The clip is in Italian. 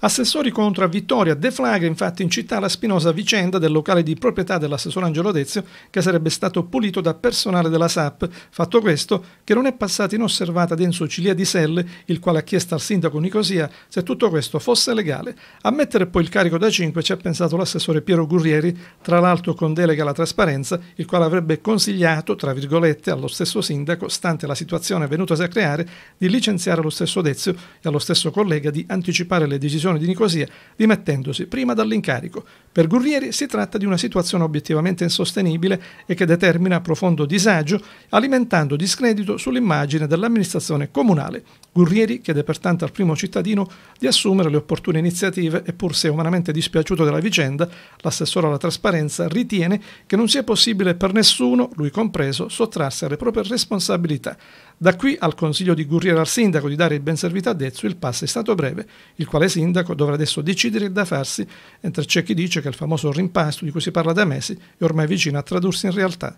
Assessori contro a Vittoria deflagra infatti in città la spinosa vicenda del locale di proprietà dell'assessore Angelo Dezio che sarebbe stato pulito da personale della SAP, fatto questo che non è passato inosservata Denso Cilia di Selle, il quale ha chiesto al sindaco Nicosia se tutto questo fosse legale. A mettere poi il carico da 5 ci ha pensato l'assessore Piero Gurrieri, tra l'altro con delega alla trasparenza, il quale avrebbe consigliato, tra virgolette, allo stesso sindaco, stante la situazione venutasi a creare, di licenziare lo stesso Dezio e allo stesso collega di anticipare le decisioni prigione di Nicosia, dimettendosi prima dall'incarico per Gurrieri si tratta di una situazione obiettivamente insostenibile e che determina profondo disagio, alimentando discredito sull'immagine dell'amministrazione comunale. Gurrieri chiede pertanto al primo cittadino di assumere le opportune iniziative e pur se umanamente dispiaciuto della vicenda, l'assessore alla trasparenza ritiene che non sia possibile per nessuno, lui compreso, sottrarsi alle proprie responsabilità. Da qui al consiglio di Gurriere al sindaco di dare il ben servito a Dezzo il passo è stato breve, il quale sindaco dovrà adesso decidere il da farsi, mentre c'è chi dice che che il famoso rimpasto di cui si parla da mesi è ormai vicino a tradursi in realtà.